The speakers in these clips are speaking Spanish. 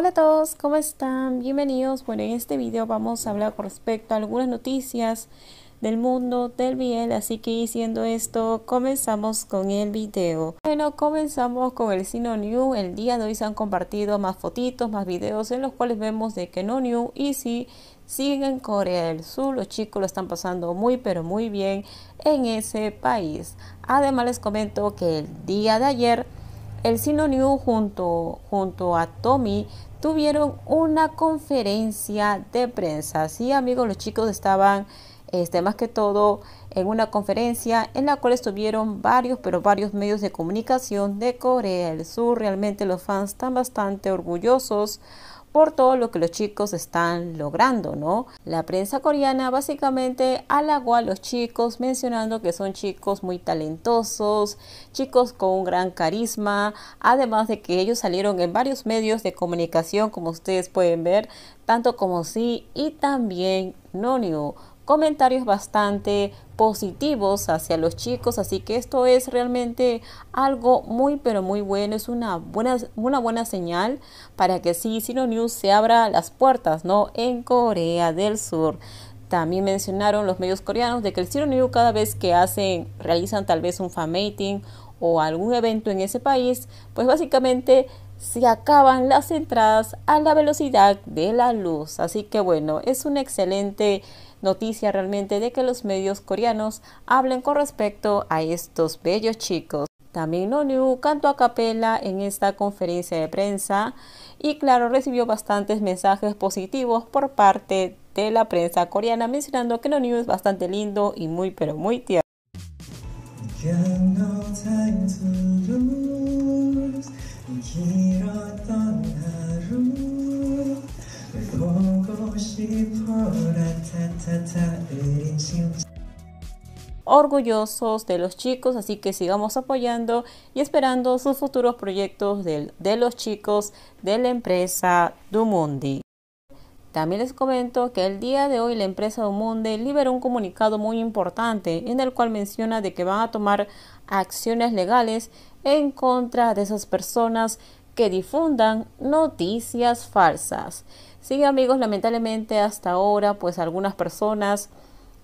Hola a todos, ¿cómo están? Bienvenidos. Bueno, en este video vamos a hablar con respecto a algunas noticias del mundo del bien, así que diciendo esto, comenzamos con el video. Bueno, comenzamos con el Sino New. El día de hoy se han compartido más fotitos, más videos en los cuales vemos de que No New y sí, siguen en Corea del Sur, los chicos lo están pasando muy pero muy bien en ese país. Además les comento que el día de ayer el Sino New junto, junto a Tommy tuvieron una conferencia de prensa. Sí, amigos, los chicos estaban este, más que todo en una conferencia en la cual estuvieron varios, pero varios medios de comunicación de Corea del Sur. Realmente los fans están bastante orgullosos por todo lo que los chicos están logrando, ¿no? La prensa coreana básicamente halagó a los chicos mencionando que son chicos muy talentosos, chicos con un gran carisma, además de que ellos salieron en varios medios de comunicación, como ustedes pueden ver, tanto como sí y también Nonio comentarios bastante positivos hacia los chicos, así que esto es realmente algo muy pero muy bueno, es una buena, una buena señal para que sí, Sino News se abra las puertas, ¿no? En Corea del Sur. También mencionaron los medios coreanos de que el Ciro News cada vez que hacen, realizan tal vez un fan meeting o algún evento en ese país, pues básicamente se acaban las entradas a la velocidad de la luz. Así que bueno, es un excelente noticia realmente de que los medios coreanos hablen con respecto a estos bellos chicos. También New cantó a capela en esta conferencia de prensa y claro recibió bastantes mensajes positivos por parte de la prensa coreana mencionando que Noniu es bastante lindo y muy pero muy tierno orgullosos de los chicos, así que sigamos apoyando y esperando sus futuros proyectos de, los chicos de la empresa Dumundi. También les comento que el día de hoy la empresa Dumundi liberó un comunicado muy importante en el cual menciona de que van a tomar acciones legales en contra de esas personas que difundan noticias falsas. Sí, amigos, lamentablemente hasta ahora, pues algunas personas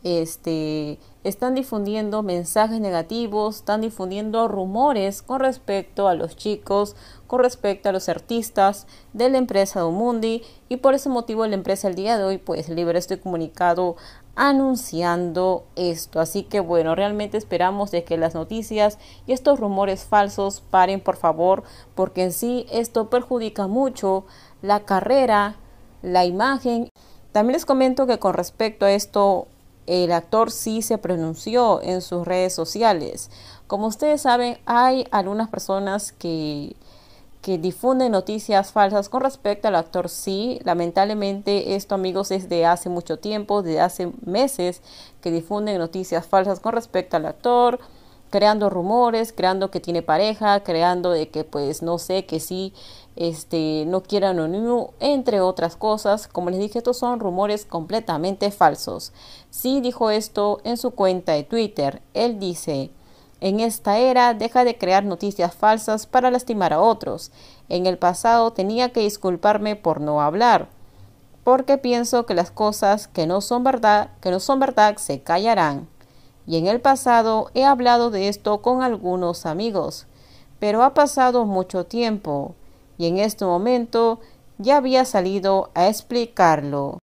este, están difundiendo mensajes negativos, están difundiendo rumores con respecto a los chicos, con respecto a los artistas de la empresa Domundi y por ese motivo la empresa el día de hoy pues libera este comunicado anunciando esto. Así que bueno, realmente esperamos de que las noticias y estos rumores falsos paren por favor porque en sí esto perjudica mucho la carrera la imagen. También les comento que con respecto a esto, el actor sí se pronunció en sus redes sociales. Como ustedes saben, hay algunas personas que, que difunden noticias falsas con respecto al actor sí. Lamentablemente esto amigos es de hace mucho tiempo, de hace meses que difunden noticias falsas con respecto al actor creando rumores, creando que tiene pareja, creando de que pues no sé, que sí, este, no o no, entre otras cosas. Como les dije, estos son rumores completamente falsos. Sí dijo esto en su cuenta de Twitter. Él dice, en esta era deja de crear noticias falsas para lastimar a otros. En el pasado tenía que disculparme por no hablar, porque pienso que las cosas que no son verdad, que no son verdad, se callarán y en el pasado he hablado de esto con algunos amigos, pero ha pasado mucho tiempo y en este momento ya había salido a explicarlo.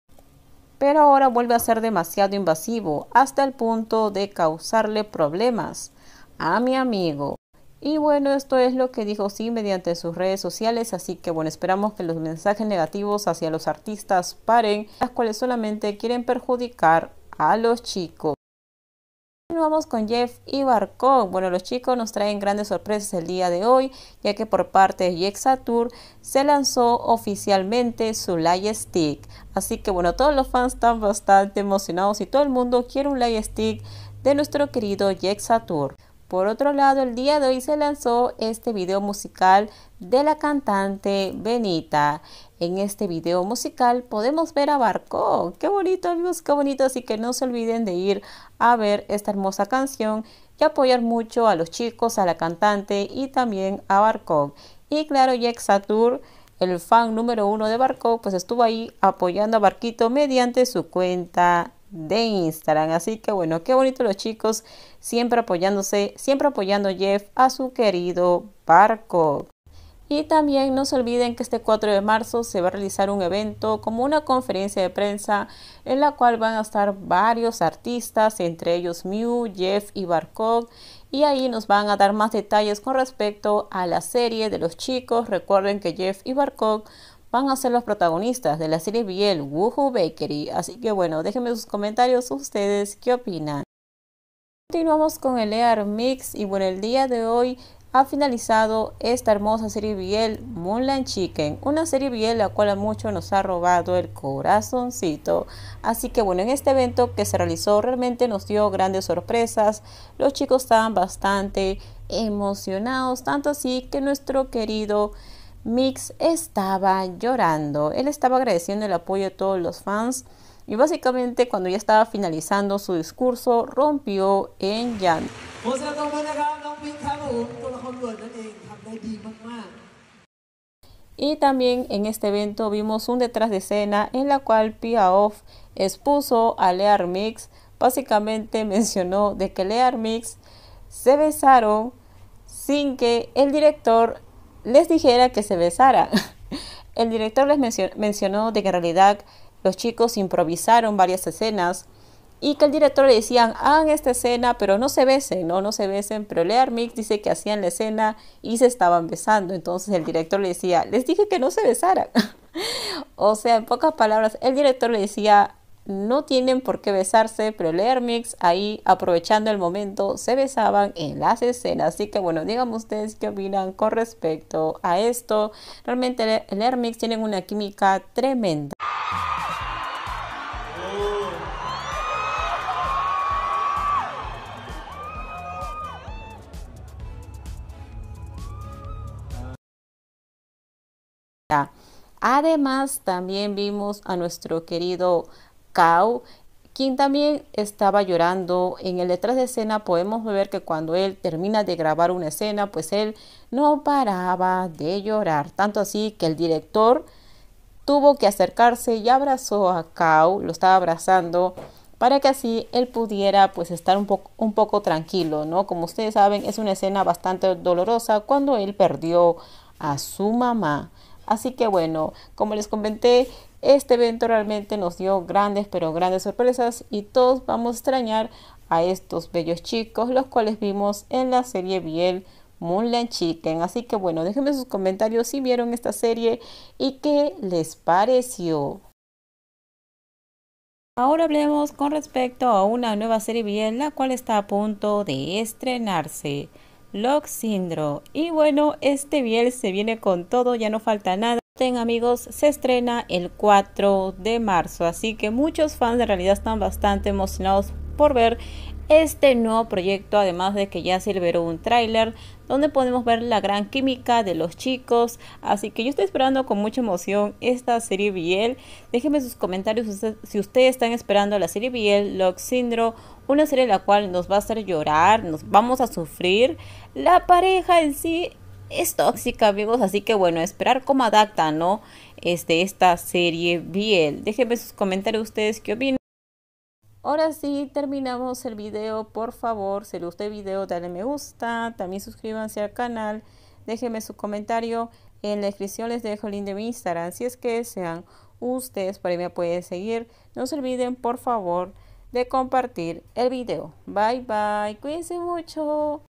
Pero ahora vuelve a ser demasiado invasivo hasta el punto de causarle problemas a mi amigo. Y bueno, esto es lo que dijo sí mediante sus redes sociales, así que bueno, esperamos que los mensajes negativos hacia los artistas paren, las cuales solamente quieren perjudicar a los chicos. Continuamos con Jeff y Barcón, Bueno, los chicos nos traen grandes sorpresas el día de hoy, ya que por parte de Jexatour se lanzó oficialmente su live Stick. Así que bueno, todos los fans están bastante emocionados y todo el mundo quiere un live Stick de nuestro querido Jexatour Por otro lado, el día de hoy se lanzó este video musical de la cantante Benita en este video musical podemos ver a Barco. Qué bonito amigos, qué bonito. Así que no se olviden de ir a ver esta hermosa canción y apoyar mucho a los chicos, a la cantante y también a Barco. Y claro, Jack Satur, el fan número uno de Barco, pues estuvo ahí apoyando a Barquito mediante su cuenta de Instagram. Así que bueno, qué bonito los chicos, siempre apoyándose, siempre apoyando Jeff a su querido Barco. Y también no se olviden que este 4 de marzo se va a realizar un evento como una conferencia de prensa en la cual van a estar varios artistas, entre ellos Mew, Jeff y Barkov. Y ahí nos van a dar más detalles con respecto a la serie de los chicos. Recuerden que Jeff y Barkov van a ser los protagonistas de la serie Biel Woohoo Bakery. Así que bueno, déjenme sus comentarios ustedes qué opinan. Continuamos con el EAR Mix y bueno, el día de hoy ha finalizado esta hermosa serie Biel Moonland Chicken, una serie Biel la cual a muchos nos ha robado el corazoncito. Así que bueno, en este evento que se realizó realmente nos dio grandes sorpresas. Los chicos estaban bastante emocionados, tanto así que nuestro querido Mix estaba llorando. Él estaba agradeciendo el apoyo de todos los fans. Y básicamente cuando ya estaba finalizando su discurso, rompió en llanto. Y también en este evento vimos un detrás de escena en la cual Pia expuso a Lear Mix. Básicamente mencionó de que Lear Mix se besaron sin que el director les dijera que se besara. El director les mencionó de que en realidad los chicos improvisaron varias escenas y que el director le decían, hagan esta escena, pero no se besen, no, no se besen, pero Lear Mix dice que hacían la escena y se estaban besando, entonces el director le decía, les dije que no se besaran. o sea, en pocas palabras, el director le decía, no tienen por qué besarse, pero Lear Mix ahí aprovechando el momento se besaban en las escenas. Así que bueno, díganme ustedes qué opinan con respecto a esto. Realmente Lear Mix tienen una química tremenda. Además, también vimos a nuestro querido Kau, quien también estaba llorando. En el detrás de escena podemos ver que cuando él termina de grabar una escena, pues él no paraba de llorar. Tanto así que el director tuvo que acercarse y abrazó a Kau, lo estaba abrazando para que así él pudiera pues estar un poco, un poco tranquilo, ¿no? Como ustedes saben, es una escena bastante dolorosa cuando él perdió a su mamá. Así que bueno, como les comenté, este evento realmente nos dio grandes, pero grandes sorpresas y todos vamos a extrañar a estos bellos chicos, los cuales vimos en la serie Biel Moonland Chicken. Así que bueno, déjenme sus comentarios si vieron esta serie y qué les pareció. Ahora hablemos con respecto a una nueva serie Biel, la cual está a punto de estrenarse. Lock Syndrome. Y bueno, este Biel se viene con todo, ya no falta nada. Ten amigos, se estrena el 4 de marzo, así que muchos fans de realidad están bastante emocionados por ver este nuevo proyecto, además de que ya se liberó un tráiler donde podemos ver la gran química de los chicos, así que yo estoy esperando con mucha emoción esta serie Biel. Déjenme sus comentarios si ustedes están esperando la serie Biel Lock Syndrome, una serie la cual nos va a hacer llorar, nos vamos a sufrir. La pareja en sí es tóxica, amigos, así que bueno, esperar cómo adapta, ¿no? Este, esta serie Biel. Déjenme sus comentarios ustedes qué opinan. Ahora sí, terminamos el video. Por favor, si le gustó el video, dale me gusta. También suscríbanse al canal. Déjenme su comentario. En la descripción les dejo el link de mi Instagram. Si es que sean ustedes, por ahí me pueden seguir. No se olviden, por favor, de compartir el video. Bye, bye. Cuídense mucho.